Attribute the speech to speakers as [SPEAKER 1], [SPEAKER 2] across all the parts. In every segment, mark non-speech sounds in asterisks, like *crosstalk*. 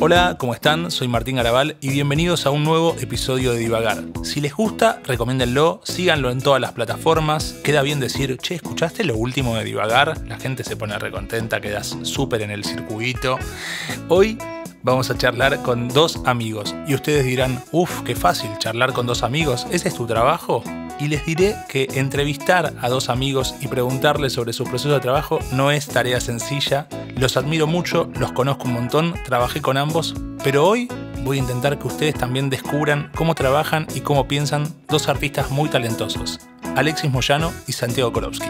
[SPEAKER 1] Hola, ¿cómo están? Soy Martín Garabal y bienvenidos a un nuevo episodio de Divagar. Si les gusta, recomiéndenlo, síganlo en todas las plataformas. Queda bien decir, che, ¿escuchaste lo último de Divagar? La gente se pone recontenta, quedas súper en el circuito. Hoy vamos a charlar con dos amigos y ustedes dirán, uff, qué fácil charlar con dos amigos, ¿ese es tu trabajo? y les diré que entrevistar a dos amigos y preguntarles sobre su proceso de trabajo no es tarea sencilla. Los admiro mucho, los conozco un montón, trabajé con ambos, pero hoy voy a intentar que ustedes también descubran cómo trabajan y cómo piensan dos artistas muy talentosos, Alexis Moyano y Santiago Korowski.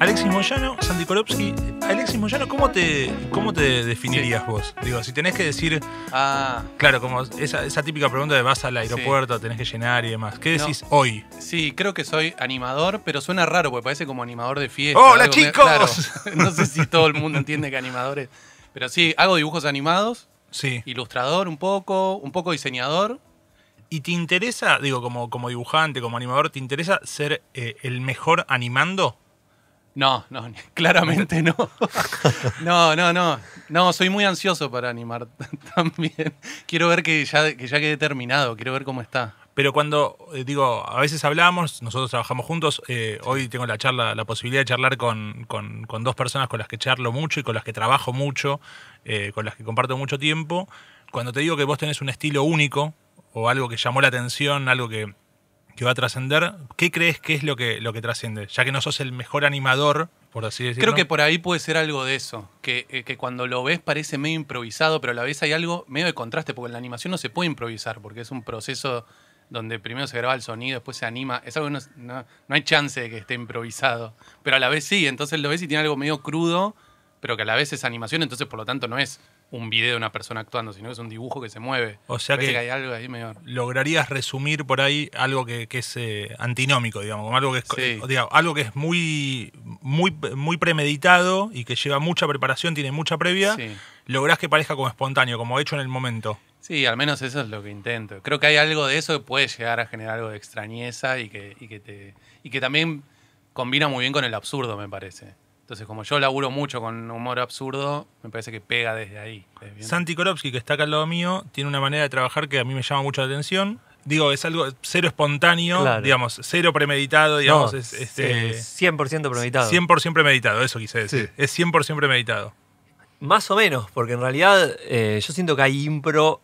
[SPEAKER 1] Alexis Moyano, Sandy Korowski. Alexis Moyano, ¿cómo te, cómo te definirías vos? Digo, si tenés que decir. Ah. Claro, como esa, típica pregunta de vas al aeropuerto, tenés que llenar y demás. ¿Qué decís hoy?
[SPEAKER 2] Sí, creo que soy animador, pero suena raro porque parece como animador de fiesta. ¡Hola, chicos! *laughs* no sé si todo el mundo entiende que animadores. Pero sí, hago dibujos animados. Sí. Ilustrador un poco, un poco diseñador. ¿Y te interesa, digo, como, como dibujante, como animador, ¿te interesa ser eh, el mejor animando? No, no, *laughs* claramente no. *laughs* No, no, no. No, soy muy ansioso para animar *laughs* también. Quiero ver que ya, que ya quede terminado, quiero ver cómo está. Pero cuando, eh,
[SPEAKER 1] digo, a veces hablamos, nosotros trabajamos juntos, eh, hoy tengo la charla, la posibilidad de charlar con, dos personas con las que charlo mucho y con las que trabajo mucho, eh, con las que comparto mucho tiempo. Cuando te digo que vos tenés un estilo único, o algo que llamó la atención, algo que, que va a trascender. ¿Qué crees que es lo que, lo que trasciende? Ya que no sos el mejor animador, por así decirlo. Creo que por
[SPEAKER 2] ahí puede ser algo de eso, eh, que, cuando lo ves parece medio improvisado, pero a la vez hay algo medio de contraste, porque en la animación no se puede improvisar, porque es un proceso donde primero se graba el sonido, después se anima. Es algo no, no, hay chance de que esté improvisado. Pero a la vez sí, entonces lo ves y tiene algo medio crudo, pero que a la vez es animación, entonces por lo tanto no es un video de una persona actuando, sino que es un dibujo que se mueve. O sea que, hay algo ahí lograrías
[SPEAKER 1] resumir por ahí algo que, es eh, antinómico, digamos, algo que es, algo que es muy, muy, muy premeditado y que lleva mucha preparación, tiene mucha previa, lográs que parezca como espontáneo, como hecho en el momento.
[SPEAKER 2] Sí, al menos eso es lo que intento. Creo que hay algo de eso que puede llegar a generar algo de extrañeza y que, te, y que también combina muy bien con el absurdo, me parece. Entonces, como yo laburo mucho con humor absurdo, me parece que pega desde ahí.
[SPEAKER 1] Santi Korowski, que está acá al lado mío, tiene una manera de trabajar que a mí me llama mucho la atención. Digo, es algo cero espontáneo, digamos, cero premeditado, digamos. No, es, 100% este, premeditado. 100% premeditado, eso quise decir. Es 100% premeditado. Más o menos, porque en realidad eh, yo siento
[SPEAKER 3] que hay impro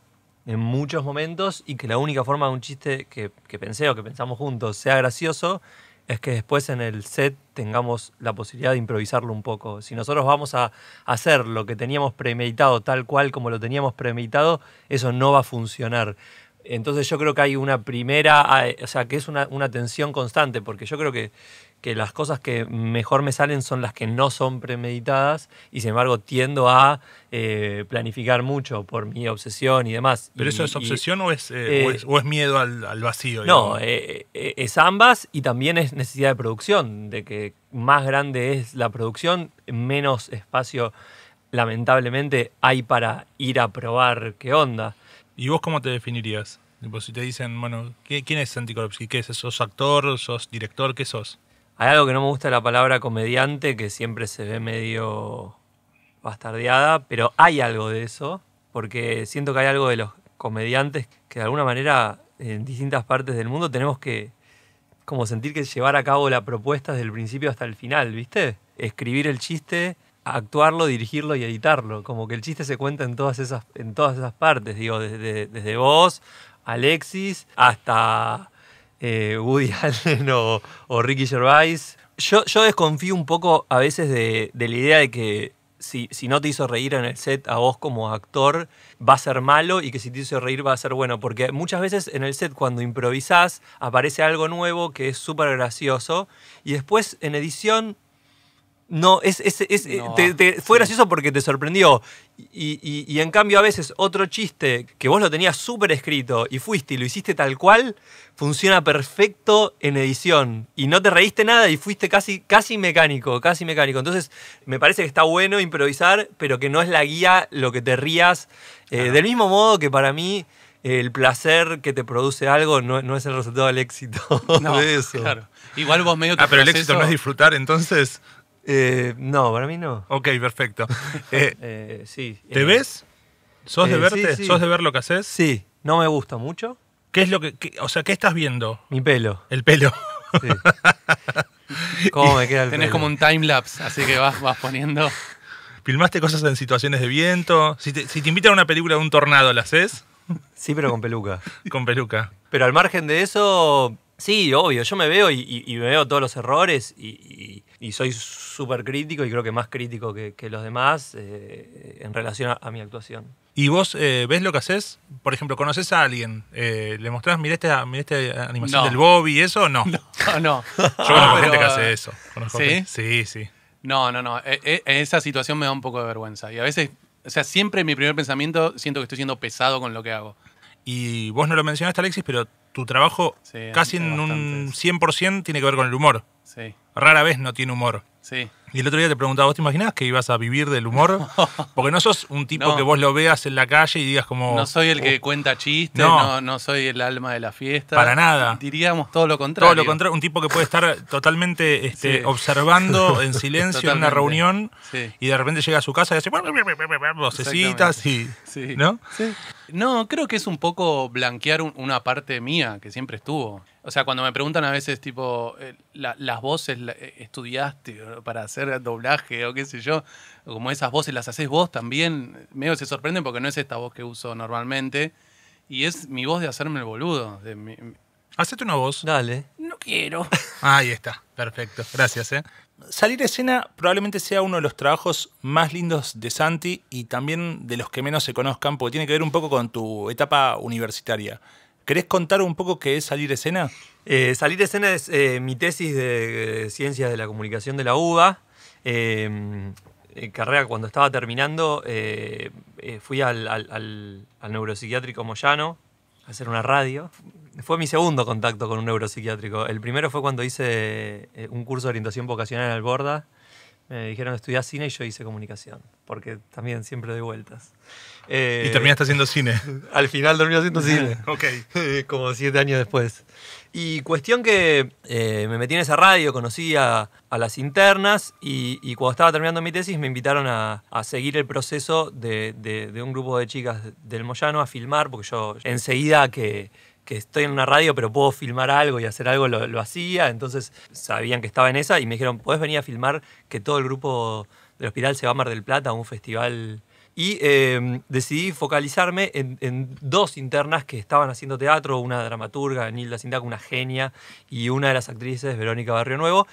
[SPEAKER 3] en muchos momentos y que la única forma de un chiste que, que pensé o que pensamos juntos sea gracioso es que después en el set tengamos la posibilidad de improvisarlo un poco. Si nosotros vamos a hacer lo que teníamos premeditado tal cual como lo teníamos premeditado, eso no va a funcionar. Entonces yo creo que hay una primera, eh, o sea, que es una, una tensión constante, porque yo creo que que las cosas que mejor me salen son las que no son premeditadas y sin embargo tiendo a eh, planificar mucho por mi obsesión y demás. ¿Pero eso es obsesión eh, eh, o, es,
[SPEAKER 1] o, es, miedo al, vacío? No,
[SPEAKER 3] es ambas y también es necesidad de producción, de que más grande es la producción, menos espacio lamentablemente hay para ir a probar
[SPEAKER 1] qué onda. ¿Y vos cómo te definirías? si te dicen, bueno, ¿quién es Santi López ¿Qué es? ¿Sos actor? ¿Sos director? ¿Qué sos? Hay algo que no me gusta de la palabra comediante, que
[SPEAKER 3] siempre se ve medio bastardeada, pero hay algo de eso, porque siento que hay algo de los comediantes que de alguna manera en distintas partes del mundo tenemos que como sentir que llevar a cabo la propuesta desde el principio hasta el final, ¿viste? Escribir el chiste, actuarlo, dirigirlo y editarlo. Como que el chiste se cuenta en todas esas, en todas partes, digo, desde, desde vos, Alexis, hasta eh, Woody *laughs* Allen o, Ricky Gervais. Yo, desconfío un poco a veces de, la idea de que si, si, no te hizo reír en el set a vos como actor, va a ser malo y que si te hizo reír va a ser bueno. Porque muchas veces en el set cuando improvisás aparece algo nuevo que es súper gracioso y después en edición no, es, es eh, fue gracioso porque te sorprendió. Y, en cambio, a veces otro chiste que vos lo tenías súper escrito y fuiste y lo hiciste tal cual, funciona perfecto en edición. Y no te reíste nada y fuiste casi, casi mecánico, casi mecánico. Entonces, me parece que está bueno improvisar, pero que no es la guía lo que te rías. Eh, del mismo modo que para mí el placer que te produce algo no, es el resultado del éxito *laughs* no, Claro. Igual vos medio te Ah, pero el éxito no es disfrutar, entonces. Eh, no, para mí no.
[SPEAKER 1] Ok, perfecto. *laughs* Eh, eh, sí. ¿Te eh, ves? ¿Sos de verte? ¿Sos de ver lo que haces? Sí, no me gusta mucho. ¿Qué es lo que, o sea, qué estás viendo? Mi pelo. El pelo. Sí. *laughs* ¿Cómo me queda el pelo? Tenés como un timelapse, así que vas, vas poniendo. ¿Filmaste cosas en situaciones de viento? Si te, invitan a una película de un tornado, ¿la haces? Sí, pero con peluca. *laughs* con peluca. Pero al margen de eso,
[SPEAKER 3] sí, obvio, yo me veo y, veo todos los errores y, y soy súper crítico
[SPEAKER 1] y creo que más crítico que, los demás eh, en relación a, mi actuación. ¿Y vos eh, ves lo que haces? Por ejemplo, ¿conoces a alguien? Eh, ¿Le mostrás, mirá esta, este animación del Bobby y eso o no? *laughs* No, no. Yo conozco ah, gente que hace eso. ¿Sí? Sí, sí.
[SPEAKER 2] No, no, no. En esa situación me da un poco de vergüenza. Y a veces, o sea, siempre mi primer pensamiento siento que estoy siendo pesado con lo que hago.
[SPEAKER 1] Y vos no lo mencionaste, Alexis, pero tu trabajo casi en un 100% tiene que ver con el humor. Sí rara vez no tiene humor. Sí. Y el otro día te preguntaba, ¿vos te imaginabas que ibas a vivir del humor? Porque no sos un tipo que vos lo veas en la calle y
[SPEAKER 2] digas como... No soy el que cuenta chistes, no. soy el alma de la fiesta. Para nada. Diríamos
[SPEAKER 1] todo lo contrario. Todo lo contrario, un tipo que puede estar totalmente observando en silencio en una reunión y de repente llega a su casa y hace
[SPEAKER 2] y ¿No? No, creo que es un poco blanquear una parte mía que siempre estuvo. O sea, cuando me preguntan a veces, tipo, eh, las voces eh, estudiaste eh, para hacer doblaje o qué sé yo, como esas voces las haces vos también, medio se sorprenden porque no es esta voz que uso normalmente. Y es mi voz de hacerme el boludo. De Hacete una voz. Dale.
[SPEAKER 3] No quiero.
[SPEAKER 2] *laughs* Ahí está, perfecto. Gracias, ¿eh? Salir escena probablemente
[SPEAKER 1] sea uno de los trabajos más lindos de Santi y también de los que menos se conozcan, porque tiene que ver un poco con tu etapa universitaria. ¿Querés contar un poco qué es salir escena?
[SPEAKER 3] Eh, salir escena es eh, mi tesis de eh, Ciencias de la Comunicación de la UBA. carrera cuando estaba terminando, fui al, al neuropsiquiátrico Moyano a hacer una radio fue mi segundo contacto con un neuropsiquiátrico. El primero fue cuando hice eh, un curso de orientación vocacional en Borda. Me dijeron estudiar cine y yo hice comunicación, porque también siempre doy vueltas. y eh, terminaste haciendo cine. *laughs* Al final terminé haciendo cine. ok. *laughs* Como siete años después. Y cuestión que eh, me metí en esa radio, conocí a, las internas y, cuando estaba terminando mi tesis me invitaron a, seguir el proceso de, de, un grupo de chicas del Moyano a filmar, porque yo enseguida que, que estoy en una radio, pero puedo filmar algo y hacer algo, lo, hacía. Entonces sabían que estaba en esa y me dijeron, ¿podés venir a filmar que todo el grupo del hospital se va a Mar del Plata a un festival? Y em, decidí focalizarme en, dos internas que estaban haciendo teatro, una dramaturga, Nilda Sindac, una genia, y una de las actrices, Verónica Barrio Nuevo.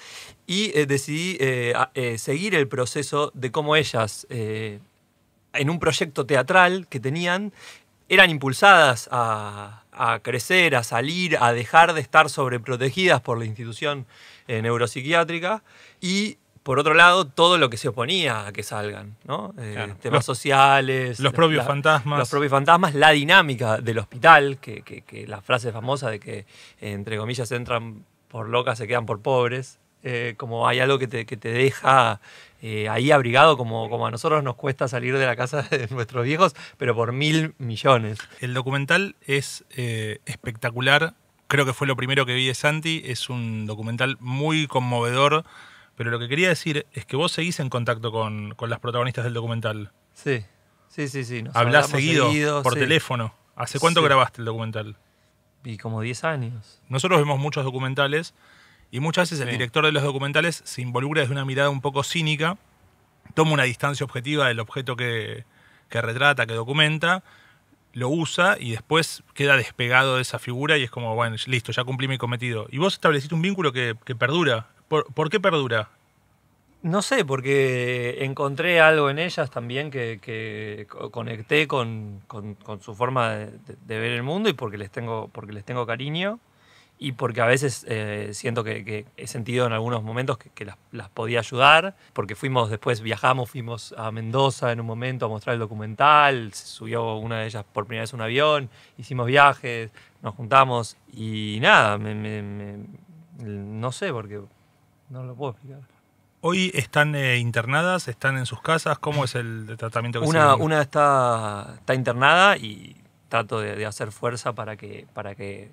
[SPEAKER 3] Y eh, decidí eh, eh, seguir el proceso de cómo ellas en un proyecto teatral que tenían, eran impulsadas a, crecer, a salir, a dejar de estar sobreprotegidas por la institución eh, neuropsiquiátrica y por otro lado, todo lo que se oponía a que salgan, eh, Temas sociales. Los propios fantasmas. Los propios fantasmas, la dinámica del hospital, que, que, la frase famosa de que, eh, entre comillas, entran por locas, se quedan por pobres. como hay algo que te, que te deja eh, ahí abrigado, como, como a nosotros nos cuesta salir de la casa *laughs* de nuestros viejos, pero por mil
[SPEAKER 1] millones. El documental es eh, espectacular. Creo que fue lo primero que vi de Santi. Es un documental muy conmovedor. Pero lo que quería decir es que vos seguís en contacto con, con las protagonistas del documental. Sí, sí, sí, sí. Hablás seguido, por teléfono. ¿Hace cuánto grabaste el documental? Y como 10 años. Nosotros vemos muchos documentales y muchas veces el director de los documentales se involucra desde una mirada un poco cínica, toma una distancia objetiva del objeto que, retrata, que documenta, lo usa y después queda despegado de esa figura y es como, bueno, listo, ya cumplí mi cometido. Y vos estableciste un vínculo que, perdura. ¿Por, qué perdura? No sé,
[SPEAKER 3] porque encontré algo en ellas también que, que conecté con, con, su forma de, de, ver el mundo y porque les tengo, porque les tengo cariño y porque a veces eh, siento que, he sentido en algunos momentos que, las, podía ayudar, porque fuimos después, viajamos, fuimos a Mendoza en un momento a mostrar el documental, se subió una de ellas por primera vez un avión, hicimos viajes, nos juntamos y nada, no sé porque no lo puedo explicar.
[SPEAKER 1] Hoy están eh, internadas, están en sus casas, ¿cómo es el tratamiento que una,
[SPEAKER 3] Una está, está internada y trato de, hacer fuerza para que, para que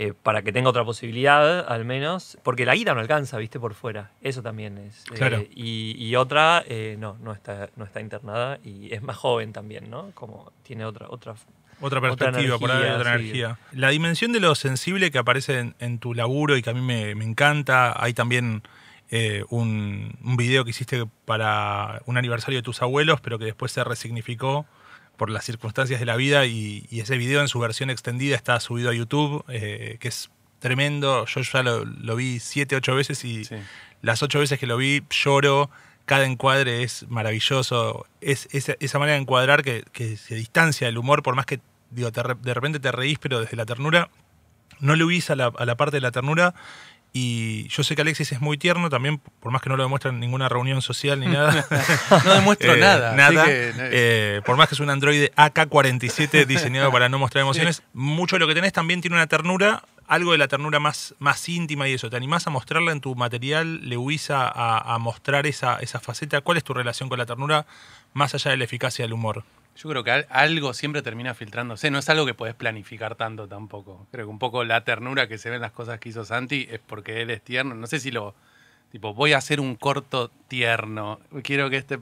[SPEAKER 3] eh, para que tenga otra posibilidad, al menos, porque la guita no alcanza, viste, por fuera. Eso también es. Eh, claro. y, otra, eh, no, no está, no está internada y es más joven también, ¿no? Como tiene otra, otra otra perspectiva, otra energía, por ahí, otra energía.
[SPEAKER 1] La dimensión de lo sensible que aparece en, tu laburo y que a mí me, encanta. Hay también un, un, video que hiciste para un aniversario de tus abuelos, pero que después se resignificó por las circunstancias de la vida y, ese video en su versión extendida está subido a YouTube, eh, que es tremendo. Yo ya lo, vi siete, ocho veces y las ocho veces que lo vi lloro. Cada encuadre es maravilloso. Es, esa manera de encuadrar que, se distancia del humor, por más que digo, de repente te reís, pero desde la ternura, no le huís a la, a la parte de la ternura y yo sé que Alexis es muy tierno también, por más que no lo demuestre en ninguna reunión social ni *laughs* nada. no demuestro eh, nada. Nada. Eh, por más que es un androide AK-47 *laughs* diseñado para no mostrar emociones, mucho de lo que tenés también tiene una ternura, algo de la ternura más, más íntima y eso. ¿Te animás a mostrarla en tu material? ¿Le a, mostrar esa faceta? ¿Cuál es tu relación con la ternura más allá de la eficacia del humor?
[SPEAKER 2] Yo creo que algo siempre termina filtrándose, no es algo que puedes planificar tanto tampoco. Creo que un poco la ternura que se ven las cosas que hizo Santi es porque él es tierno. No sé si lo, tipo, voy a hacer un corto tierno, quiero que este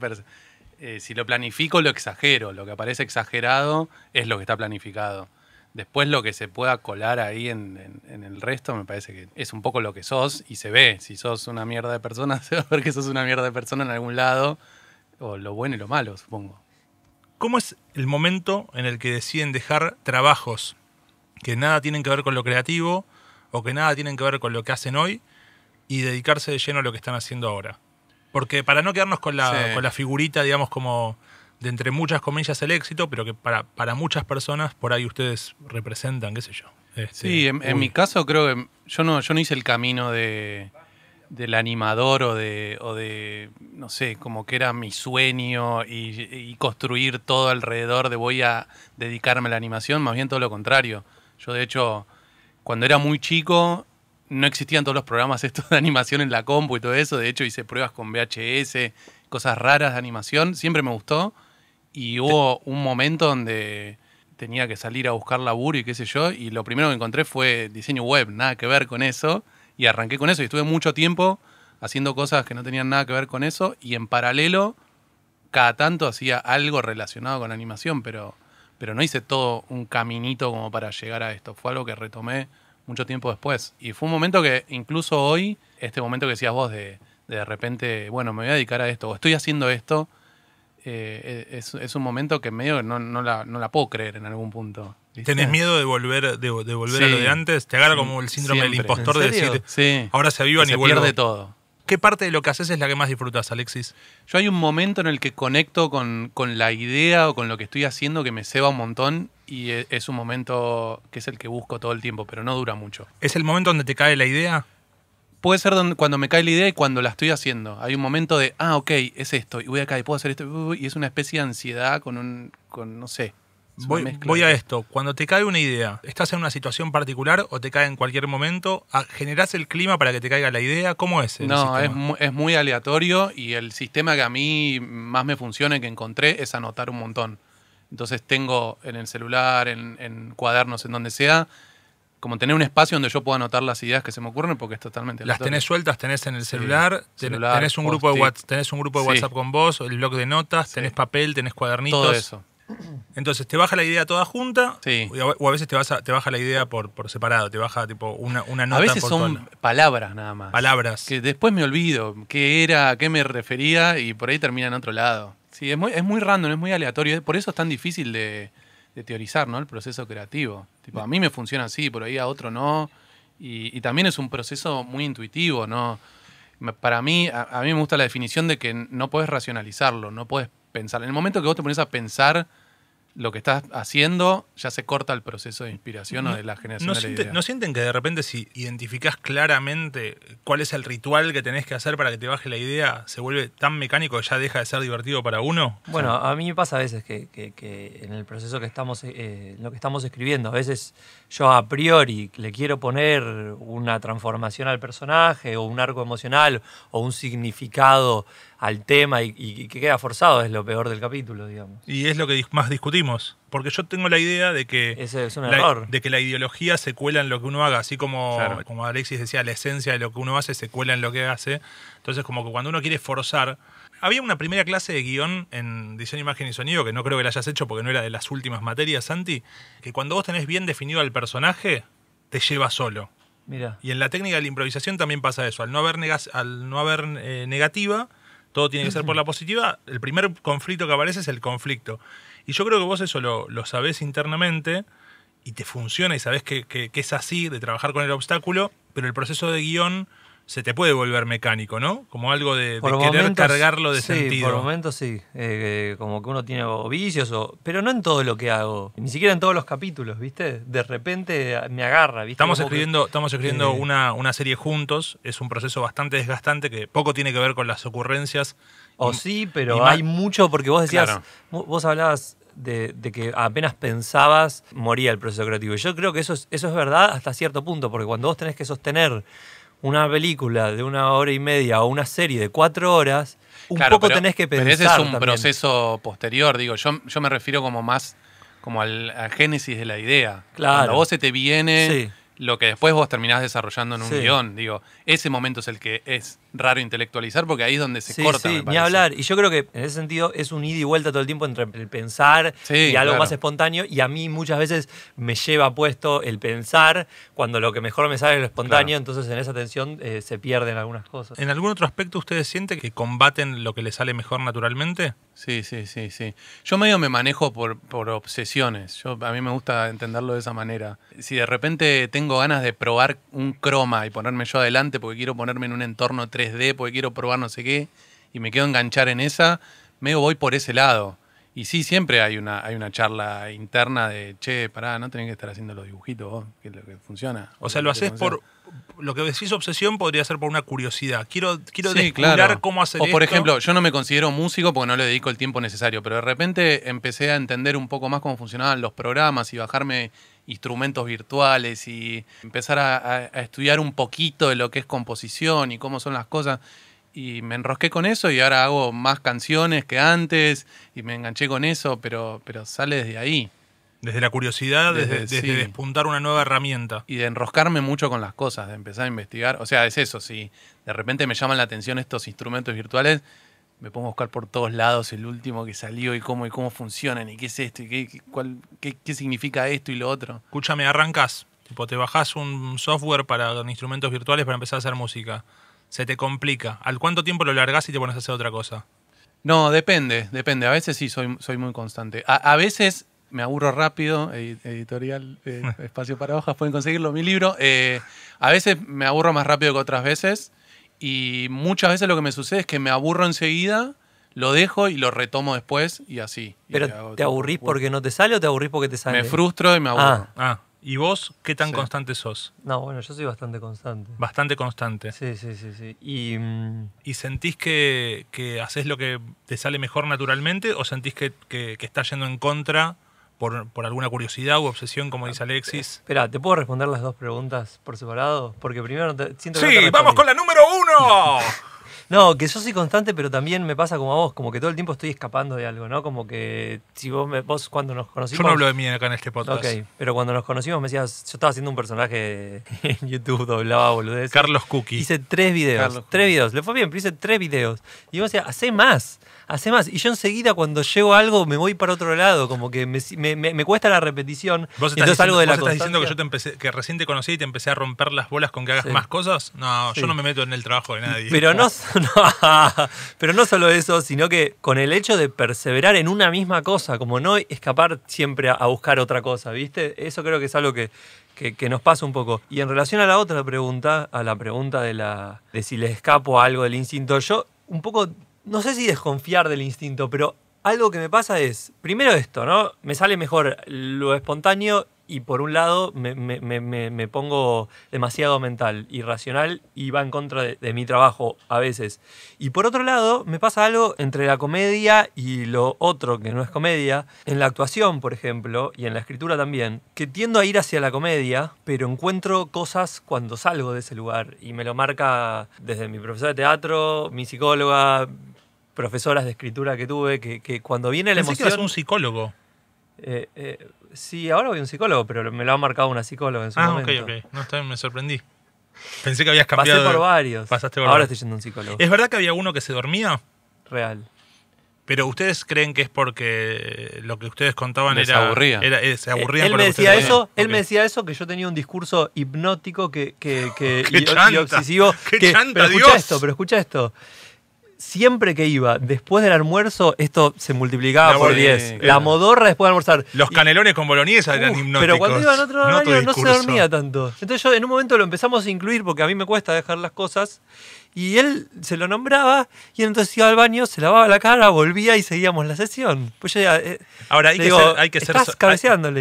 [SPEAKER 2] eh, si lo planifico lo exagero, lo que aparece exagerado es lo que está planificado. Después lo que se pueda colar ahí en, el resto me parece que es un poco lo que sos y se ve. Si sos una mierda de persona, *laughs* se va a ver que sos una mierda de persona en algún lado, o lo bueno y lo malo, supongo.
[SPEAKER 1] ¿Cómo es el momento en el que deciden dejar trabajos que nada tienen que ver con lo creativo o que nada tienen que ver con lo que hacen hoy y dedicarse de lleno a lo que están haciendo ahora? Porque para no quedarnos con la, con la figurita, digamos, como de entre muchas comillas el éxito, pero que para, muchas personas por ahí ustedes representan, qué sé yo.
[SPEAKER 2] Este, sí, en, en, mi caso creo que yo no, yo no hice el camino de del animador o de, o de, no sé, como que era mi sueño y, construir todo alrededor de voy a dedicarme a la animación, más bien todo lo contrario. Yo de hecho, cuando era muy chico, no existían todos los programas *laughs* estos de animación en la compu y todo eso, de hecho hice pruebas con VHS, cosas raras de animación, siempre me gustó y hubo un momento donde tenía que salir a buscar laburo y qué sé yo, y lo primero que encontré fue diseño web, nada que ver con eso y arranqué con eso y estuve mucho tiempo haciendo cosas que no tenían nada que ver con eso y en paralelo cada tanto hacía algo relacionado con animación, pero, pero no hice todo un caminito como para llegar a esto. Fue algo que retomé mucho tiempo después. Y fue un momento que incluso hoy, este momento que decías vos de de, repente, bueno, me voy a dedicar a esto o estoy haciendo esto, eh, e, es, un momento que medio no, la, no la puedo creer en algún punto. ¿Tenés miedo de volver, de, volver a lo de antes? ¿Te agarra como el síndrome del impostor de decir, ahora se aviva ni y se todo. ¿Qué parte de lo que haces es la que más disfrutas, Alexis? Yo hay un momento en el que conecto con, la idea o con lo que estoy haciendo que me ceba un montón y e, es, un momento que es el que busco todo el tiempo, pero no dura mucho. ¿Es el momento donde te cae la idea? Puede ser cuando me cae la idea y cuando la estoy haciendo. Hay un momento de, ah, ok, es esto, y voy acá y puedo hacer esto, y es una especie de ansiedad con un, con, no sé, Voy,
[SPEAKER 1] a esto. Cuando te cae una idea, ¿estás en una situación particular o te cae en cualquier momento?
[SPEAKER 2] Ah, ¿Generás el clima para que te caiga la idea? ¿Cómo es? El no, es, muy aleatorio y el sistema que a mí más me funciona y que encontré es anotar un montón. Entonces tengo en el celular, en, cuadernos, en donde sea, como tener un espacio donde yo pueda anotar las ideas que se me ocurren porque es totalmente las tenés sueltas tenés en el celular, tenés, un grupo de WhatsApp, tenés un grupo de
[SPEAKER 1] con vos el blog de notas tenés papel tenés cuadernitos todo eso entonces te baja la idea toda junta o a veces te, te baja la idea por, separado, te baja tipo una, nota. A veces son
[SPEAKER 2] palabras nada más. Palabras. Que después me olvido qué era, a qué me refería y por ahí termina en otro lado. Sí, es muy, random, es muy aleatorio. Por eso es tan difícil de, teorizar ¿no? el proceso creativo. Tipo, a mí me funciona así, por ahí a otro no. Y, también es un proceso muy intuitivo. ¿no? Para mí, a, a mí me gusta la definición de que no puedes racionalizarlo, no puedes en el momento que vos te pones a pensar lo que estás haciendo, ya se corta el proceso de inspiración o de la generación de la
[SPEAKER 1] ¿No sienten que de repente si identificás claramente cuál es el ritual que tenés que hacer para que te baje la idea, se vuelve tan mecánico que ya deja de ser divertido para uno? Bueno,
[SPEAKER 3] a mí me pasa a veces que, en el proceso que estamos, eh, lo que estamos escribiendo, a veces yo a priori le quiero poner una transformación al personaje o un arco emocional o un significado al tema y, que queda forzado, es lo peor del capítulo, digamos.
[SPEAKER 1] Y es lo que más discutimos, porque yo tengo la idea de que, Ese es un error. de que la ideología se cuela en lo que uno haga, así como, como Alexis decía, la esencia de lo que uno hace se cuela en lo que hace. Entonces, como que cuando uno quiere forzar... Había una primera clase de guión en diseño, imagen y sonido, que no creo que la hayas hecho porque no era de las últimas materias, Santi, que cuando vos tenés bien definido al personaje, te lleva solo. Mira. Y en la técnica de la improvisación también pasa eso. Al no haber, al no haber eh, negativa, todo tiene que ser por la positiva, el primer conflicto que aparece es el conflicto. Y yo creo que vos eso lo, sabes sabés internamente y te funciona y sabés que, que, es así de trabajar con el obstáculo, pero el proceso de guión se te puede volver mecánico, ¿no? Como algo de, querer cargarlo de sí, sentido. Por
[SPEAKER 3] momentos sí, eh, como que uno tiene vicios, pero no en todo lo que hago, ni siquiera en todos los capítulos, ¿viste?
[SPEAKER 1] De repente me agarra, ¿viste? Estamos escribiendo, estamos escribiendo una, una serie juntos, es un proceso bastante desgastante que poco tiene que ver con las ocurrencias. O sí, pero hay mucho, porque vos decías,
[SPEAKER 3] vos hablabas de, que apenas pensabas moría el proceso creativo. yo creo que eso eso es verdad hasta cierto punto, porque cuando vos tenés que
[SPEAKER 2] sostener una película de una hora y media o una serie de cuatro horas, un poco tenés que pensar. Pero ese es un proceso posterior, digo, yo, yo me refiero como más como al, génesis de la idea. Claro. Cuando vos se te viene lo que después vos terminás desarrollando en un guión. Digo, ese momento es el que es raro intelectualizar porque ahí es donde se corta. Sí, ni
[SPEAKER 3] hablar. Y yo creo que en ese sentido es un ida y vuelta todo el tiempo entre el pensar y algo más espontáneo. Y a mí muchas veces me lleva puesto el pensar cuando lo que mejor me sale es lo espontáneo. Entonces en esa tensión eh, se
[SPEAKER 1] pierden algunas cosas. ¿En algún otro aspecto ustedes sienten que combaten lo que les
[SPEAKER 2] sale mejor naturalmente? Sí, sí, sí, sí. Yo medio me manejo por, por obsesiones. a mí me gusta entenderlo de esa manera. Si de repente tengo ganas de probar un croma y ponerme yo adelante porque quiero ponerme en un entorno 3D, porque quiero probar no sé qué, y me quedo enganchar en esa, me voy por ese lado. Y sí, siempre hay una, hay una charla interna de, che, pará, no tenés que estar haciendo los dibujitos vos, que es lo que funciona. O sea, lo haces por,
[SPEAKER 1] lo que decís obsesión podría ser por una curiosidad. Quiero, quiero cómo hacer O por ejemplo, yo no
[SPEAKER 2] me considero músico porque no le dedico el tiempo necesario, pero de repente empecé a entender un poco más cómo funcionaban los programas y bajarme instrumentos virtuales y empezar a, estudiar un poquito de lo que es composición y cómo son las cosas. Y me enrosqué con eso y ahora hago más canciones que antes y me enganché con eso, pero, pero sale desde ahí.
[SPEAKER 1] Desde la curiosidad, desde, despuntar una nueva herramienta.
[SPEAKER 2] Y de enroscarme mucho con las cosas, de empezar a investigar. O sea, es eso, si de repente me llaman la atención estos instrumentos virtuales, me pongo a buscar por todos lados el último que salió y cómo cómo funcionan y qué es esto y qué, qué, significa esto y lo otro.
[SPEAKER 1] Escúchame, arrancas, tipo, te bajás un software para instrumentos virtuales para empezar a hacer música. Se te complica. ¿Al cuánto tiempo lo largás y te pones a hacer otra cosa?
[SPEAKER 2] No, depende, depende. A veces sí soy, soy muy constante. A, veces me aburro rápido, editorial, eh, *laughs* espacio para hojas, pueden conseguirlo, mi libro. Eh, a veces me aburro más rápido que otras veces. Y muchas veces lo que me sucede es que me aburro enseguida, lo dejo y lo retomo después y así. ¿Pero te aburrís porque no te sale o te aburrís porque te sale? Me frustro y me aburro. Ah. ah
[SPEAKER 1] ¿Y vos qué tan constante sos? No, bueno, yo soy bastante constante. Bastante constante. Sí, sí, sí. sí. Y, mm, sentís que, haces lo que te sale mejor naturalmente o sentís que, que, que estás yendo en contra por, alguna curiosidad u obsesión, como ah, dice Alexis. Eh, espera, ¿te puedo responder las dos preguntas por separado? Porque
[SPEAKER 3] primero siento que. ¡Sí! ¡Vamos con la número uno! *laughs* no, que yo soy constante, pero también me pasa como a vos, como que todo el tiempo estoy escapando de algo, ¿no? Como que si vos, vos cuando nos conocimos. Yo no hablo de mí acá en este podcast. Ok, pero cuando nos conocimos me decías, yo estaba haciendo un personaje *laughs* en YouTube, doblaba boludez. Carlos Cookie. Hice tres videos. tres videos. Le fue bien, pero hice tres videos. Y vos decías, hace más hace más. Y yo enseguida cuando llego algo me voy para otro lado, como que me, cuesta la repetición. ¿Vos estás, diciendo, que yo
[SPEAKER 1] te que recién te conocí y te empecé a romper las bolas con que hagas más cosas? No, yo no me meto en el trabajo de nadie. Pero no,
[SPEAKER 3] ah. *laughs* *laughs* pero no solo eso, sino que con el hecho de perseverar en una misma cosa, como no escapar siempre a, buscar otra cosa, ¿viste? Eso creo que es algo que, que, nos pasa un poco. Y en relación a la otra pregunta, a la pregunta de, la, de si le escapo algo del instinto, yo un poco no sé si desconfiar del instinto, pero algo que me pasa es, primero esto, ¿no? Me sale mejor lo espontáneo y por un lado me, pongo demasiado mental, irracional y va en contra de, mi trabajo a veces. Y por otro lado me pasa algo entre la comedia y lo otro que no es comedia, en la actuación por ejemplo y en la escritura también, que tiendo a ir hacia la comedia, pero encuentro cosas cuando salgo de ese lugar y me lo marca desde mi profesor de teatro, mi psicóloga, profesoras de escritura que tuve, que, que cuando viene la Pensé emoción... Que un psicólogo. Eh, eh, sí, ahora voy a un psicólogo, pero me lo ha marcado una psicóloga en su momento. Ah, ok,
[SPEAKER 1] ok. No, está me sorprendí. Pensé que habías cambiado. Pasé por varios. Ahora estoy yendo un psicólogo. ¿Es verdad que había uno que se dormía? Real. Pero ustedes creen que es porque lo que ustedes contaban se era, aburría. Eh, se aburrían. él me decía eso, él me
[SPEAKER 3] decía eso que yo tenía un discurso hipnótico que, que, que *laughs* y, obsesivo. que, pero escucha esto, pero escucha esto siempre que iba, después del almuerzo, esto se multiplicaba por 10. La modorra después de almorzar. Los canelones con
[SPEAKER 1] boloñesa eran hipnóticos. Pero cuando iba en otro horario no, no se dormía tanto.
[SPEAKER 3] Entonces yo en un momento lo empezamos a incluir porque a mí me cuesta dejar las cosas y él se lo nombraba y entonces iba al baño, se lavaba la cara, volvía y seguíamos la sesión.
[SPEAKER 1] Pues ya eh, Ahora hay que, ser, hay que, ser, estás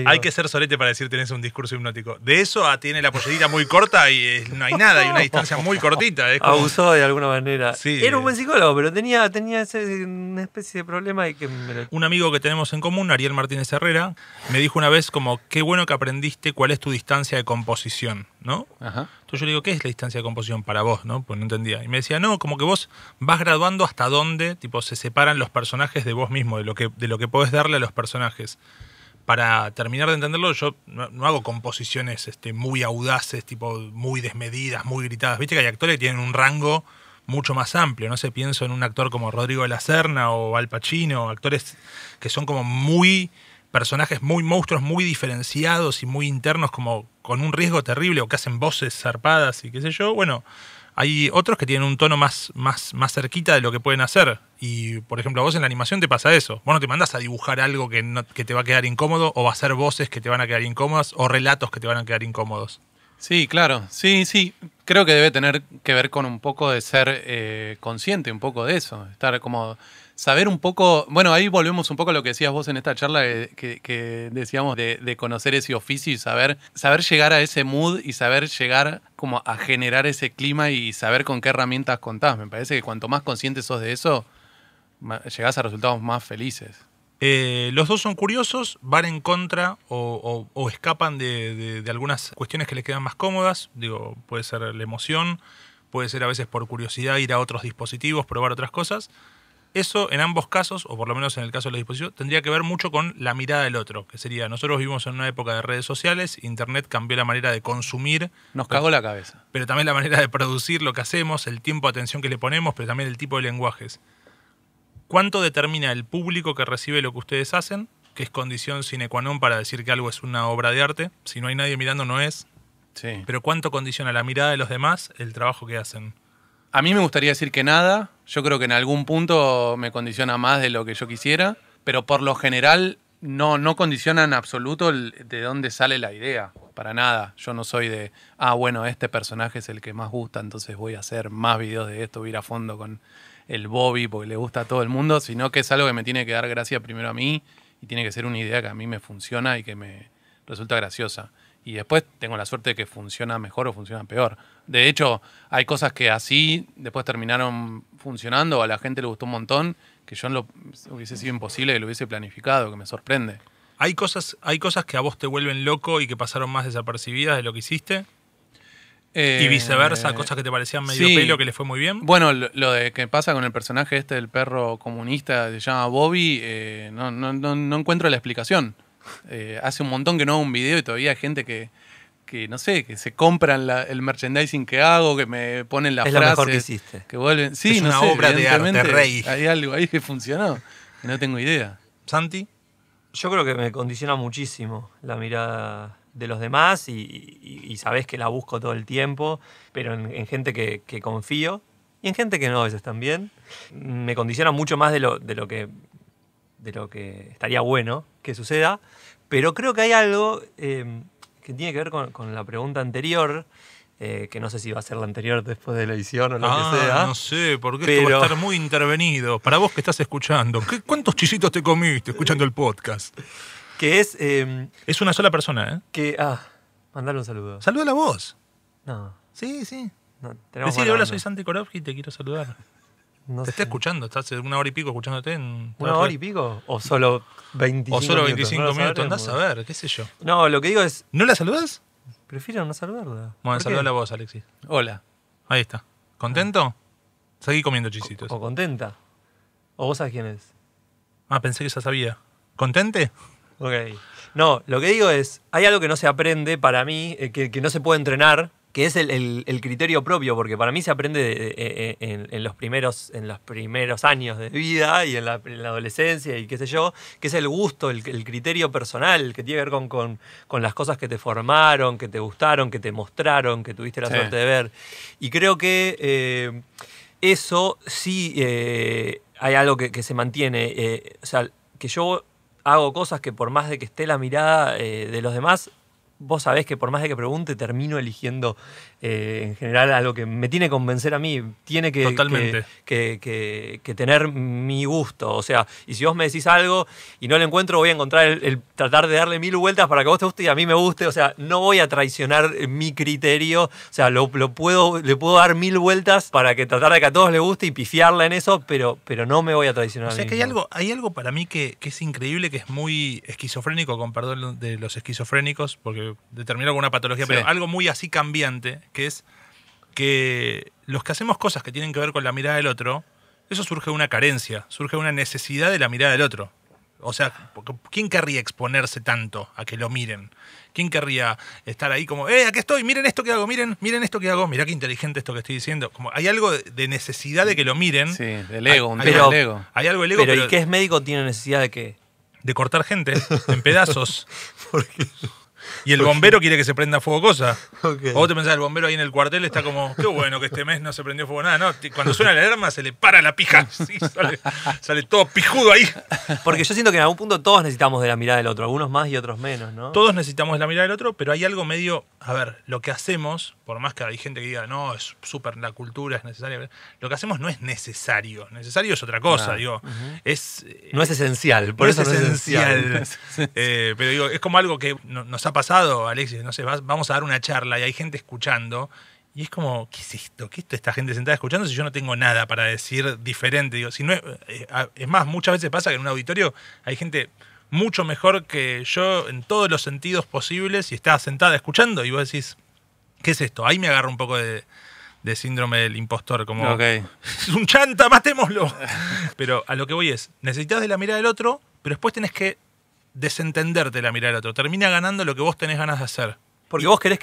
[SPEAKER 1] Hay, que ser solete para decir tenés un discurso hipnótico. De eso ah, tiene la pollerita muy corta y eh, no hay nada, hay una distancia muy cortita. Abusó de alguna manera. Era un buen psicólogo, pero tenía, tenía una especie de problema y que Un amigo que tenemos en común, Ariel Martínez Herrera, me dijo una vez como, qué bueno que aprendiste cuál es tu distancia de composición. ¿no? Entonces yo le digo, ¿qué es la distancia de composición para vos, no? Pues no entendía. Y me decía, no, como que vos vas graduando hasta dónde, tipo, se separan los personajes de vos mismo, de lo que, de lo que podés darle a los personajes. Para terminar de entenderlo, yo no, hago composiciones este, muy audaces, tipo, muy desmedidas, muy gritadas. Viste que hay actores que tienen un rango mucho más amplio. No sé, pienso en un actor como Rodrigo de la Serna o Al Pacino, actores que son como muy personajes muy monstruos, muy diferenciados y muy internos, como con un riesgo terrible o que hacen voces zarpadas y qué sé yo, bueno, hay otros que tienen un tono más, más, más cerquita de lo que pueden hacer. Y, por ejemplo, a vos en la animación te pasa eso. Vos no te mandas a dibujar algo que, que te va a quedar incómodo o va a ser
[SPEAKER 2] voces que te van a quedar incómodas o relatos que te van a quedar incómodos. Sí, claro. Sí, sí. Creo que debe tener que ver con un poco de ser eh, consciente un poco de eso. Estar como saber un poco, bueno, ahí volvemos un poco a lo que decías vos en esta charla eh, que, decíamos de, conocer ese oficio y saber, saber llegar a ese mood y saber llegar como a generar ese clima y saber con qué herramientas contás. Me parece que cuanto más consciente sos de eso, llegás a resultados más felices. Eh, los dos son curiosos, van en contra
[SPEAKER 1] o, escapan de, de, algunas cuestiones que les quedan más cómodas. Digo, puede ser la emoción, puede ser a veces por curiosidad ir a otros dispositivos, probar otras cosas. Eso en ambos casos, o por lo menos en el caso de los dispositivos, tendría que ver mucho con la mirada del otro, que sería, nosotros vivimos en una época de redes sociales, Internet cambió la manera de consumir. Nos cagó la cabeza. Pero también la manera de producir lo que hacemos, el tiempo, de atención que le ponemos, pero también el tipo de lenguajes. ¿Cuánto determina el público que recibe lo que ustedes hacen? Que es condición sine qua non para decir que algo es una obra de arte. Si no hay nadie mirando, no es. Sí. Pero ¿cuánto condiciona la mirada de los demás el trabajo que hacen?
[SPEAKER 2] A mí me gustaría decir que nada. Yo creo que en algún punto me condiciona más de lo que yo quisiera, pero por lo general no, no condiciona en absoluto de dónde sale la idea. Para nada. Yo no soy de, ah, bueno, este personaje es el que más gusta, entonces voy a hacer más videos de esto, voy a ir a fondo con el Bobby porque le gusta a todo el mundo, sino que es algo que me tiene que dar gracia primero a mí y tiene que ser una idea que a mí me funciona y que me resulta graciosa y después tengo la suerte de que funciona mejor o funciona peor. De hecho, hay cosas que así después terminaron funcionando, a la gente le gustó un montón, que yo no lo, hubiese sido imposible que lo hubiese planificado, que me sorprende. ¿Hay cosas, ¿Hay cosas
[SPEAKER 1] que a vos te vuelven loco y que pasaron más desapercibidas de lo que hiciste? Eh, y viceversa, cosas que te parecían medio pelo que le fue muy bien.
[SPEAKER 2] Bueno, lo, de que pasa con el personaje este del perro comunista, se llama Bobby, eh, no, no, no, no encuentro la explicación. Eh, hace un montón que no hago un video y todavía hay gente que, no sé, que se compran el merchandising que hago, que me ponen las es frases. mejor que hiciste. Que vuelven. Sí, es no una obra de arte rey. Hay algo ahí que funcionó, que no tengo idea. Santi. Yo creo que me condiciona muchísimo
[SPEAKER 3] la mirada de los demás y, sabes que la busco todo el tiempo, pero en, gente que, confío y en gente que no a veces también. Me condiciona mucho más de lo, de lo que de lo que estaría bueno que suceda, pero creo que hay algo em, que tiene que ver con, la pregunta anterior, eh, que no sé si va a
[SPEAKER 1] ser la anterior después de la edición o lo que ah, sea. No sé, porque esto va a estar muy intervenido. Para vos que estás escuchando, ¿cuántos chisitos te comiste escuchando el podcast? Que es. Em, es una sola persona, ¿eh? Que. Ah, mandale un saludo. Saluda a vos. No. Sí, sí. Decirle hola, soy Santi Korowski y te quiero saludar. No te está escuchando, estás una hora y pico escuchándote en. ¿Una hora y pico?
[SPEAKER 3] ¿O solo 25 minutos? O solo 25 minutos, andás a ver, qué sé yo. No, lo que digo es. ¿No la saludas? Prefiero no saludarla. Bueno, saludala vos, Alexis.
[SPEAKER 1] Hola. Ahí está. ¿Contento? Seguí comiendo chisitos. O, contenta. ¿O vos sabés quién es? Ah, pensé que ya sabía. ¿Contente? Ok. No, lo
[SPEAKER 3] que digo es, hay algo que no se aprende para mí, eh, que no se puede entrenar, que es el, criterio propio, porque para mí se aprende eh, eh, eh, en, los primeros, en los primeros años de vida y en la, adolescencia y qué sé yo, que es el gusto, el, criterio personal, que tiene que ver con, con, las cosas que te formaron, que te gustaron, que te mostraron, que tuviste la suerte de ver. Y creo que eso sí hay algo que, se mantiene. o sea, que yo hago cosas que por más de que esté la mirada de los demás, vos sabés que por más de que pregunte, termino eligiendo eh, en general algo que me tiene que convencer a mí, tiene que, Totalmente. Que, tener mi gusto. O sea, y si vos me decís algo y no lo encuentro, voy a encontrar el, tratar de darle mil vueltas para que vos te guste y a mí me guste. O sea, no voy a traicionar eh, mi criterio. O sea, lo, puedo, le puedo dar mil vueltas para que tratar de que a todos le guste y pifiarla en eso, pero, pero no me voy a
[SPEAKER 1] traicionar. a mí que hay algo, hay algo para mí que, que es increíble, que es muy esquizofrénico, con perdón de los esquizofrénicos, porque determinar alguna patología, pero algo muy así cambiante, que es que los que hacemos cosas que tienen que ver con la mirada del otro, eso surge una carencia, surge una necesidad de la mirada del otro. O sea, ¿quién querría exponerse tanto a que lo miren? ¿Quién querría estar ahí como, eh, aquí estoy, miren esto que hago, miren, miren esto que hago, mirá qué inteligente esto que estoy diciendo? Como, hay algo de necesidad de que lo miren. Sí, del ego, hay, del ego. Hay algo del ego. Pero, ¿y qué es médico tiene necesidad de qué? De cortar gente en pedazos. *laughs* Porque y el bombero quiere que se prenda fuego cosa. O vos te pensás, el bombero ahí en el cuartel está como, qué bueno que este mes no se prendió fuego nada. No, cuando suena la alarma se le para la pija. *laughs* sale, todo pijudo ahí.
[SPEAKER 3] Porque yo siento que en algún punto todos necesitamos de la mirada del otro, algunos más y otros menos, ¿no? Todos
[SPEAKER 1] necesitamos de la mirada del otro, pero hay algo medio, a ver, lo que hacemos, por más que hay gente que diga, no, es súper la cultura, es necesaria, lo que hacemos no es necesario. Necesario es otra cosa, digo. Eh, es, no es esencial, por eso es esencial. *laughs* Eh, pero digo, es como algo que nos ha pasado, Alexis, no sé, vamos a dar una charla y hay gente escuchando. Y es como, ¿qué es esto? ¿Qué es esta gente sentada escuchando si yo no tengo nada para decir diferente? Digo, si no, eh, es más, muchas veces pasa que en un auditorio hay gente mucho mejor que yo en todos los sentidos posibles y está sentada escuchando y vos decís, ¿qué es esto? Ahí me agarro un poco de, síndrome del impostor, como es *laughs* un chanta, matémoslo. *laughs* pero a lo que voy es, necesitas de la mirada del otro, pero después tenés que desentenderte la mirada del otro. Termina ganando lo que vos tenés ganas de hacer. Porque vos querés eh,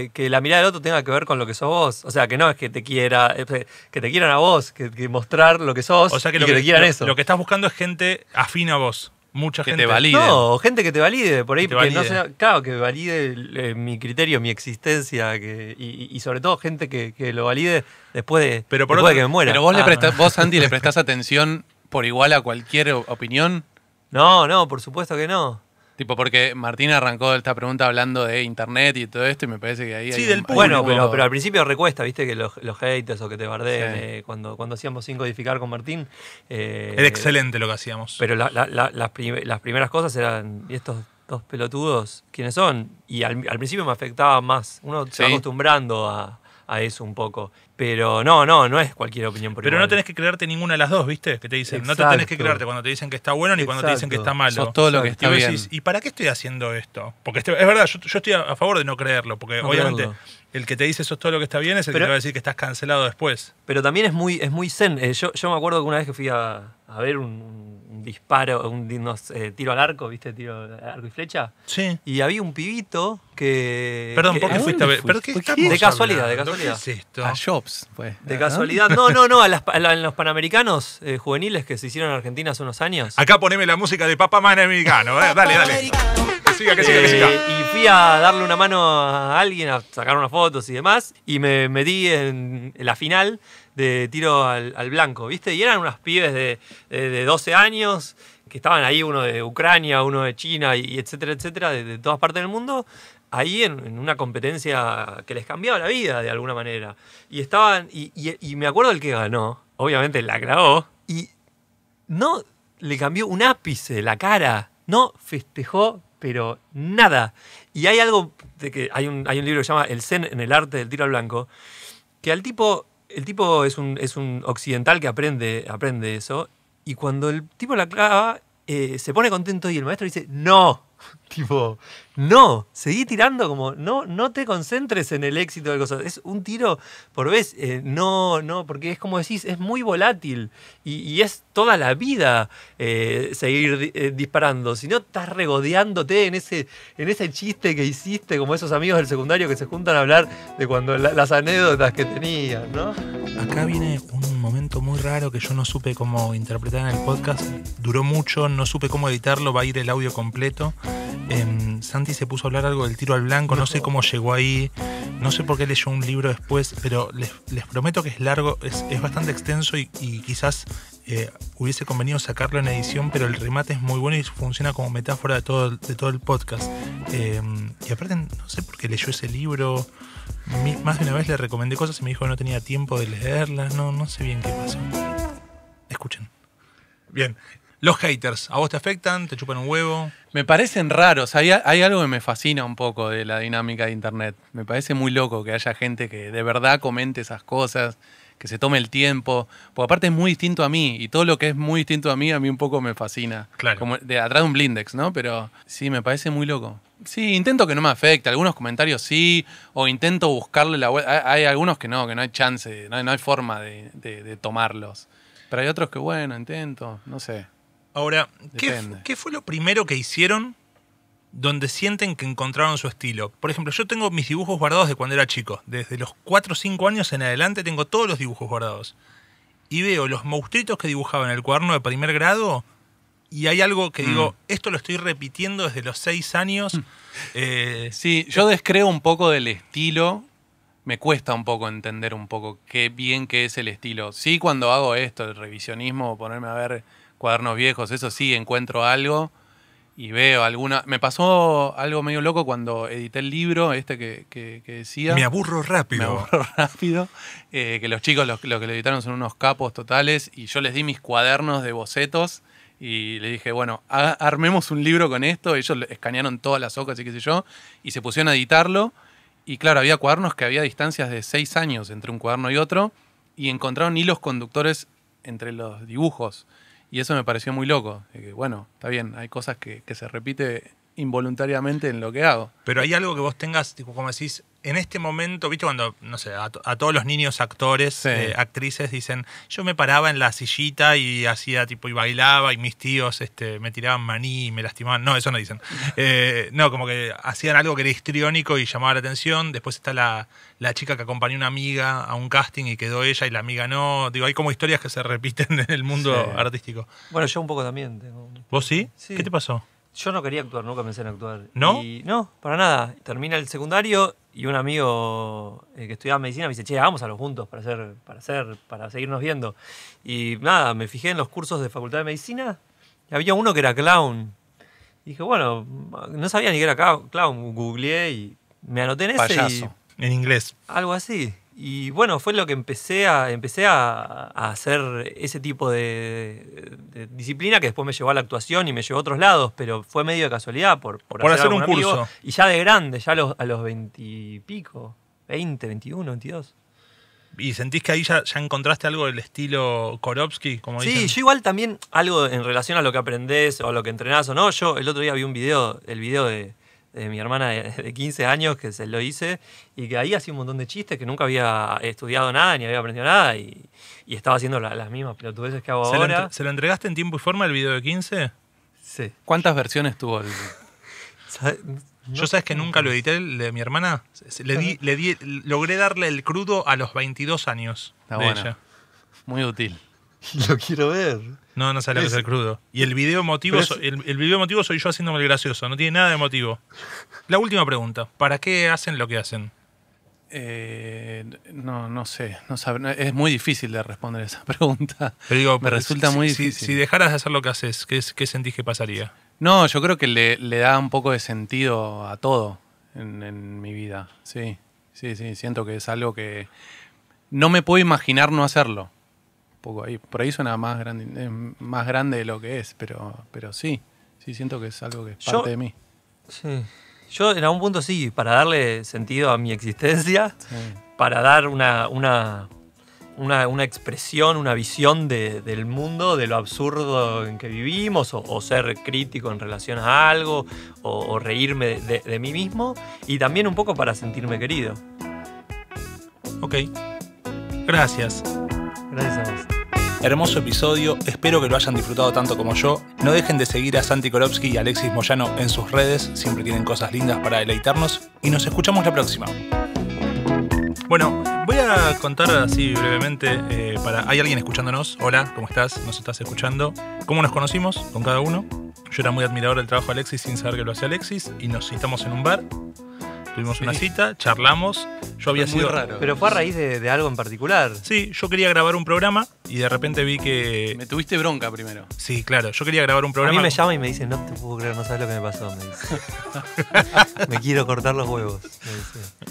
[SPEAKER 1] eh, que, la mirada del otro tenga que ver con lo que sos vos.
[SPEAKER 3] O sea, que no es que te quiera, eh, que te quieran a vos, que, mostrar lo que sos o sea, que y lo que, te quieran eso. Lo que
[SPEAKER 1] estás buscando es gente afín a vos. Mucha que te valide. No, gente que te valide, por ahí. Que, no sea,
[SPEAKER 3] claro, que valide mi criterio, mi existencia, y, sobre todo gente que,
[SPEAKER 2] lo valide después de, que me muera. Pero vos, le ah. vos Andy, le *laughs* prestás atención por igual a cualquier opinión. No, no, por supuesto que no. Tipo, porque Martín arrancó esta pregunta hablando de internet y todo esto, y me parece que ahí. Sí, del Bueno, pero, pero, al principio recuesta,
[SPEAKER 3] viste, que los, los haters o que te bardeen. Eh, cuando, cuando hacíamos sin codificar con Martín. Eh, Era excelente lo que hacíamos. Pero las, las, primeras cosas eran. ¿Y estos dos pelotudos quiénes son? Y al, principio me afectaba más. Uno se va acostumbrando a a eso un poco. Pero no, no, no es cualquier opinión por Pero no
[SPEAKER 1] tenés que creerte ninguna de las dos, ¿viste? Que te dicen, no te tenés que creerte cuando te dicen que está bueno ni cuando te dicen que está malo. todo lo que está y bien. ¿y para qué estoy haciendo esto? Porque es verdad, yo, estoy a, favor de no creerlo, porque obviamente el que te dice eso todo lo que está bien es el que te va a decir que estás cancelado después. Pero también es muy, es muy zen. Eh, yo, me acuerdo que una vez que fui a,
[SPEAKER 3] ver un disparo, un tiro al arco, ¿viste? Tiro arco y flecha. Sí. Y había un pibito que. Perdón, ¿por qué fuiste a ver? ¿Pero qué de casualidad, de casualidad. A Jobs, pues. De casualidad. No, no, no, a, los panamericanos eh, juveniles que se hicieron en Argentina hace unos años. Acá poneme la música de Papá man americano. ¿eh? dale, dale.
[SPEAKER 2] Eh, y fui
[SPEAKER 3] a darle una mano a alguien, a sacar unas fotos y demás, y me metí en la final de tiro al, blanco, ¿viste? Y eran unas pibes de, 12 años que estaban ahí, uno de Ucrania, uno de China, y, etcétera, etcétera, de, todas partes del mundo, ahí en, una competencia que les cambiaba la vida de alguna manera. Y estaban, y, me acuerdo el que ganó, obviamente la grabó, y no le cambió un ápice la cara, no festejó pero nada. Y hay algo de que hay un, libro que se llama El Zen en el arte del tiro al blanco, que al tipo, el tipo es un, occidental que aprende, aprende eso, y cuando el tipo la clava, eh, se pone contento y el maestro dice, no, Tipo, no, seguí tirando como, no, no te concentres en el éxito de cosas. Es un tiro por vez, eh, no, no, porque es como decís, es muy volátil y, es toda la vida eh, seguir eh, disparando. Si no estás regodeándote en ese, en ese chiste que hiciste, como esos amigos del secundario que se juntan a hablar de cuando las anécdotas que
[SPEAKER 1] tenían, ¿no? Acá viene un momento muy raro que yo no supe cómo interpretar en el podcast. Duró mucho, no supe cómo editarlo, va a ir el audio completo. Em, Santi se puso a hablar algo del tiro al blanco, no sé cómo llegó ahí, no sé por qué leyó un libro después, pero les, prometo que es largo, es, bastante extenso y, quizás eh, hubiese convenido sacarlo en edición, pero el remate es muy bueno y funciona como metáfora de todo, el podcast. Em, y aparte, no sé por qué leyó ese libro. más de una vez le recomendé cosas y me dijo que no tenía tiempo de leerlas, no, no sé bien qué pasó. Escuchen. Bien, los haters, ¿a vos te afectan? ¿Te chupan un huevo?
[SPEAKER 2] Me parecen raros. Hay, algo que me fascina un poco de la dinámica de Internet. Me parece muy loco que haya gente que de verdad comente esas cosas, que se tome el tiempo. Porque aparte es muy distinto a mí. Y todo lo que es muy distinto a mí, a mí un poco me fascina. Claro. Como de atrás de un blindex, ¿no? Pero sí, me parece muy loco. Sí, intento que no me afecte. Algunos comentarios sí, o intento buscarle la web. Hay, algunos que no, que no hay chance, no hay, forma de, de tomarlos. Pero hay otros que, bueno, intento, no sé. Ahora, ¿qué,
[SPEAKER 1] fue lo primero que hicieron donde sienten que encontraron su estilo? Por ejemplo, yo tengo mis dibujos guardados de cuando era chico. Desde los 4 o 5 años en adelante tengo todos los dibujos guardados. Y veo los monstruitos que dibujaba en el cuaderno de primer
[SPEAKER 2] grado. Y hay algo que mm. digo, esto lo estoy repitiendo desde los 6 años. Mm. Eh, sí, yo descreo un poco del estilo. Me cuesta un poco entender un poco qué bien que es el estilo. Sí, cuando hago esto, el revisionismo, ponerme a ver cuadernos viejos, eso sí, encuentro algo y veo alguna. Me pasó algo medio loco cuando edité el libro, este que, decía. Me aburro rápido. Me aburro *laughs* rápido. Eh, que los chicos, los, que lo editaron, son unos capos totales. Y yo les di mis cuadernos de bocetos y le dije, bueno, armemos un libro con esto. Ellos escanearon todas las hojas y qué sé yo. Y se pusieron a editarlo. Y claro, había cuadernos que había distancias de seis años entre un cuaderno y otro. Y encontraron hilos conductores entre los dibujos. Y eso me pareció muy loco. bueno, está bien, hay cosas que, que se repite involuntariamente en lo que hago. Pero hay
[SPEAKER 1] algo que vos tengas, tipo, como decís, en este momento, viste cuando, no sé, a, todos los niños actores, eh, actrices dicen, yo me paraba en la sillita y hacía tipo, y bailaba y mis tíos este, me tiraban maní y me lastimaban. No, eso no dicen. *laughs* Eh, no, como que hacían algo que era histriónico y llamaba la atención. Después está la, chica que acompañó a una amiga a un casting y quedó ella y la amiga no. Digo, hay como historias que se repiten en el mundo artístico.
[SPEAKER 3] Bueno, yo un poco también. ¿Vos sí? ¿Qué te pasó? Yo no quería actuar, nunca pensé en actuar. ¿No? no, para nada. Termina el secundario y un amigo eh, que estudiaba medicina me dice, che, los juntos para hacer, para hacer, para seguirnos viendo. Y nada, me fijé en los cursos de Facultad de Medicina y había uno que era clown. dije, bueno, no sabía ni que era clown, googleé y me anoté en ese. Payaso, en inglés. Algo así. Y bueno, fue lo que empecé a, empecé a, hacer ese tipo de, disciplina que después me llevó a la actuación y me llevó a otros lados, pero fue medio de casualidad por, por, hacer, un curso. Y ya de grande, ya a los, veintipico, veinte, veintiuno, veintidós.
[SPEAKER 1] ¿Y sentís que ahí ya, ya, encontraste algo del estilo Korowski? Como sí, yo
[SPEAKER 3] igual también algo en relación a lo que aprendés o a lo que entrenás o no. Yo el otro día vi un video, el video de, de mi hermana de 15 *laughs* años que se lo hice y que ahí hacía un montón de chistes que nunca había estudiado nada ni había aprendido nada y, y estaba haciendo las mismas pelotudeces que hago ahora.
[SPEAKER 1] ¿Se lo entregaste en tiempo y forma el video de 15? Sí. ¿Cuántas versiones tuvo *laughs* Yo sabes que nunca lo edité de mi hermana. Le di, le logré darle el crudo a los 22 años. de ella. Muy útil. *laughs* Lo quiero ver. No, no sale a ser crudo. Y el video motivo, el, video soy yo haciéndome el gracioso, no tiene nada de motivo.
[SPEAKER 2] La última pregunta, ¿para qué hacen lo que hacen? Eh, no, no sé. No es muy difícil de responder esa *laughs* pregunta. Pero digo, Me pues, resulta muy difícil. Si, dejaras
[SPEAKER 1] de hacer lo que haces, ¿qué, sentís que pasaría?
[SPEAKER 2] No, yo creo que le, da un poco de sentido a todo en, en mi vida. Sí, sí, sí. Siento que es algo que no me puedo imaginar no hacerlo. Por ahí suena más grande, eh, más grande de lo que es, pero, pero sí, sí siento que es algo que parte de mí.
[SPEAKER 3] Yo en algún punto sí, para darle sentido a mi existencia, para dar una, una, expresión, una visión del mundo, de lo absurdo en que vivimos, o, ser crítico en relación a algo, o, reírme de, de, mí mismo, y también un poco para sentirme querido. Ok,
[SPEAKER 1] gracias. Gracias a vos. Hermoso episodio, espero que lo hayan disfrutado tanto como yo. No dejen de seguir a Santi Korowski y Alexis Moyano en sus redes, siempre tienen cosas lindas para deleitarnos y nos escuchamos la próxima. Bueno, voy a contar así brevemente, eh, para... hay alguien escuchándonos, hola, ¿cómo estás? ¿Nos estás escuchando? ¿Cómo nos conocimos con cada uno? Yo era muy admirador del trabajo de Alexis sin saber que lo hacía Alexis y nos citamos en un bar Tuvimos una cita, charlamos. Yo había sido. raro. Pero fue a raíz de, algo en particular. Sí, yo quería grabar un programa y de repente vi que. Me tuviste bronca primero. Sí, claro. Yo quería grabar un programa. A mí me llama y me dice, no te puedo creer, no sabes lo que me pasó. Me *laughs* quiero cortar los huevos.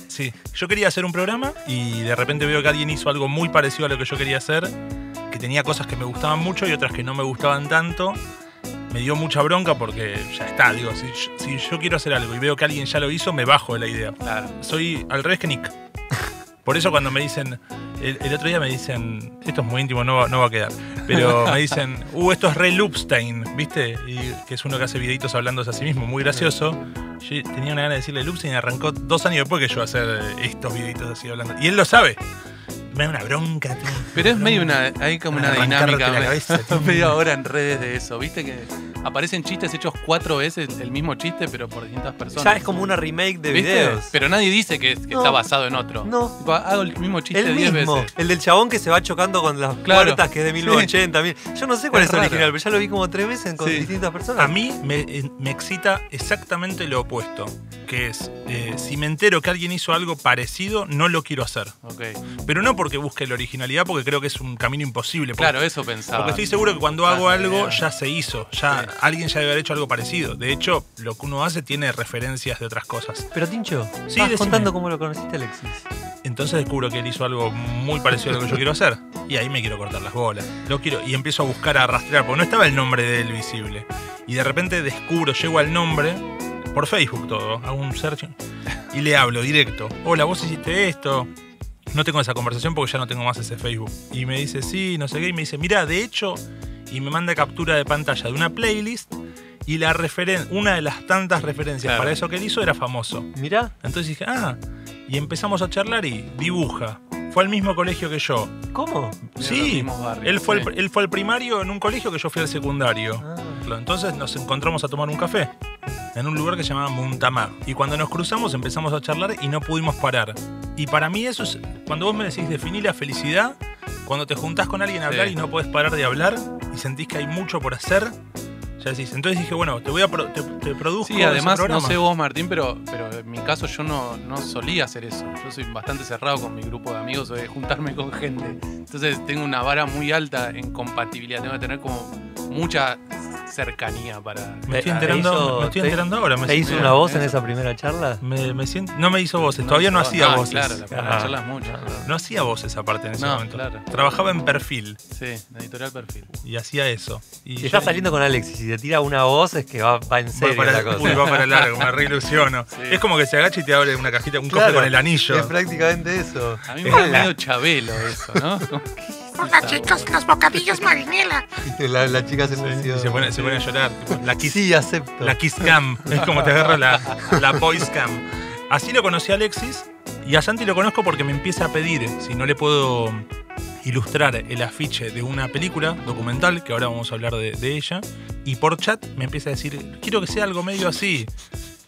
[SPEAKER 1] Sí, yo quería hacer un programa y de repente veo que alguien hizo algo muy parecido a lo que yo quería hacer, que tenía cosas que me gustaban mucho y otras que no me gustaban tanto me dio mucha bronca porque ya está, digo, si, yo quiero hacer algo y veo que alguien ya lo hizo, me bajo de la idea. Claro. Soy al revés que Nick. Por eso cuando me dicen, el, otro día me dicen, esto es muy íntimo, no va, no va a quedar, pero *laughs* me dicen, uh, esto es Ray Loopstein, ¿viste? Y, que es uno que hace videitos hablando a sí mismo, muy gracioso. Yo tenía una gana de decirle Lupstein y arrancó dos años después que yo hacer estos videitos así hablando. Y él lo sabe me una bronca, Pero es medio una. Hay como una dinámica. Cabeza, *laughs* medio ahora
[SPEAKER 2] en redes de eso, ¿viste? que aparecen chistes hechos cuatro veces el mismo chiste, pero por distintas personas. Ya es como una remake de videos. Pero nadie dice que, está basado en otro. No. hago el mismo chiste diez veces. El del chabón que
[SPEAKER 3] se va chocando con las puertas que
[SPEAKER 2] es de 1980. Yo no sé cuál es, el original, pero ya lo
[SPEAKER 3] vi como tres veces con distintas personas. A mí
[SPEAKER 1] eh, me, excita exactamente lo opuesto, que es, eh, si me entero que alguien hizo algo parecido, no lo quiero hacer. Pero no porque busque la originalidad, porque creo que es un camino imposible. claro, eso pensaba. Porque estoy seguro que cuando hago algo ya se hizo, ya alguien ya debe haber hecho algo parecido. De hecho, lo que uno hace tiene referencias de otras cosas.
[SPEAKER 3] Pero Tincho, sí, contando cómo lo conociste Alexis.
[SPEAKER 1] Entonces descubro que él hizo algo muy parecido a lo que yo quiero hacer. Y ahí me quiero cortar las bolas. Lo quiero, y empiezo a buscar, a rastrear, porque no estaba el nombre de él visible. Y de repente descubro, llego al nombre, por Facebook todo, hago un search y le hablo directo. Hola, vos hiciste esto. No tengo esa conversación porque ya no tengo más ese Facebook. Y me dice, sí, no sé qué. Y me dice, mira, de hecho, y me manda captura de pantalla de una playlist y la una de las tantas referencias para eso que él hizo era famoso. Mirá. Entonces dije, ah, y empezamos a charlar y dibuja. Fue al mismo colegio que yo. ¿Cómo? Sí, él fue, al primario en un colegio que yo fui al secundario. Ah. Entonces nos encontramos a tomar un café en un lugar que se llamaba Muntamar. Y cuando nos cruzamos empezamos a charlar y no pudimos parar. Y para mí eso es, cuando vos me decís definir la felicidad, cuando te juntás con alguien a hablar y no puedes parar de hablar y sentís que hay mucho por hacer, ya Entonces dije, bueno, te voy a te, Sí, además, no sé
[SPEAKER 2] vos, Martín, pero, pero en mi caso yo no, solía hacer eso. Yo soy bastante cerrado con mi grupo de amigos, de juntarme con gente. Entonces tengo una vara muy alta en compatibilidad. Tengo que tener como mucha cercanía para. Me estoy enterando, me
[SPEAKER 1] ahora. ¿Te hizo una voz en esa primera charla? Me, no me hizo voces, todavía no hacía ah, voces. Claro, la primera charla no
[SPEAKER 2] hacía voces
[SPEAKER 1] aparte en ese momento. Trabajaba en perfil. Sí, en editorial perfil. Y hacía eso. Y está saliendo con Alexis
[SPEAKER 3] te tira una voz es que va, en serio va para, la cosa. va para largo, me *laughs* reilusiono. Es
[SPEAKER 1] como que se agacha y te abre una cajita, un cofre con el anillo. Es
[SPEAKER 2] prácticamente eso. A
[SPEAKER 1] mí me da medio chabelo eso, ¿no? *laughs* Hola chicos, los bocadillos marinela. La, la chica se sí, se, pone, a llorar. La kiss, sí, acepto. La kiss cam. Es como te agarra la, la voice cam. Así lo conocí a Alexis y a Santi lo conozco porque me empieza a pedir si no le puedo ilustrar el afiche de una película documental, que ahora vamos a hablar de, ella, y por chat me empieza a decir, quiero que sea algo medio así,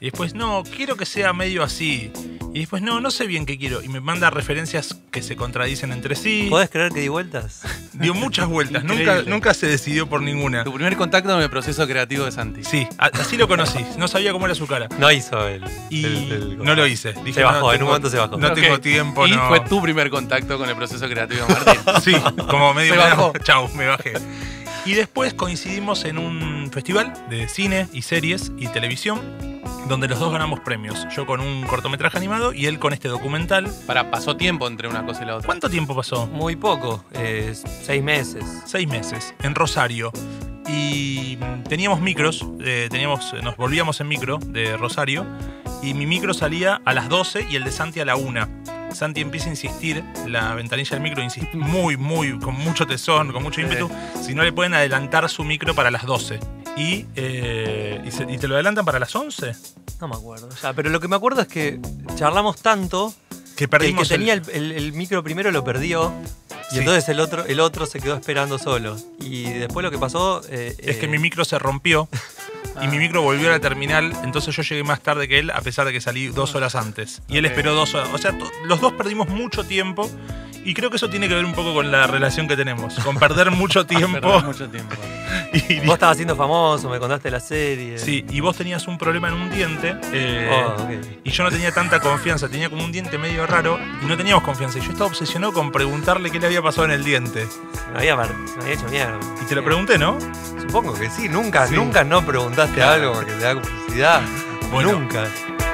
[SPEAKER 1] y después, no, quiero que sea medio así. Y después, no, no sé bien qué quiero. Y me manda referencias que se contradicen entre sí. ¿Podés creer que di vueltas? *laughs* Dio muchas vueltas, nunca, nunca se decidió por ninguna. Tu primer
[SPEAKER 2] contacto con el proceso creativo de Santi. Sí, así lo conocí. No sabía cómo era su cara. No hizo él. no lo hice. Dije, Se bajó, en un momento se bajó. No tengo tiempo, Y fue tu primer contacto con el proceso creativo, de Martín. Sí, como medio. Se bajó. Chau, me bajé. Y
[SPEAKER 1] después coincidimos en un festival de cine y series y televisión, donde los dos ganamos premios. Yo con un cortometraje animado y él con este documental. Para, pasó tiempo entre una cosa y la otra. ¿Cuánto tiempo pasó? Muy poco, eh, seis meses. Seis meses, en Rosario. Y mm, teníamos micros, eh, teníamos, nos volvíamos en micro de Rosario y mi micro salía a las 12 y el de Santi a la 1. Santi empieza a insistir, la ventanilla del micro insiste muy, muy, con mucho tesón, con mucho ímpetu, si no le pueden adelantar su micro para las 12. Y, eh, y, te lo adelantan para las 11. No me acuerdo. pero
[SPEAKER 3] lo que me acuerdo es que charlamos tanto que perdimos. el que tenía el, micro primero lo perdió.
[SPEAKER 1] Y entonces el otro, el otro se quedó esperando solo. Y después lo que pasó. Eh, es que eh, mi micro se rompió. *laughs* Y mi ah. micro volvió a la terminal, entonces yo llegué más tarde que él, a pesar de que salí dos ah. horas antes. Y él esperó dos horas. O sea, los dos perdimos mucho tiempo. Y creo que eso tiene que ver un poco con la relación que tenemos, con perder *laughs* mucho ah, tiempo. mucho tiempo. *laughs* y, vos estabas siendo famoso, me contaste la serie. Sí, y vos tenías un problema en un diente. Eh, ah, y yo no tenía tanta confianza, tenía como un diente medio raro y no teníamos confianza. Y yo estaba obsesionado con preguntarle qué le había pasado en el diente. Me había, hecho mierda. Y te lo pregunté, ¿no? Supongo
[SPEAKER 3] que sí, nunca, nunca no preguntaste algo porque te da curiosidad. nunca.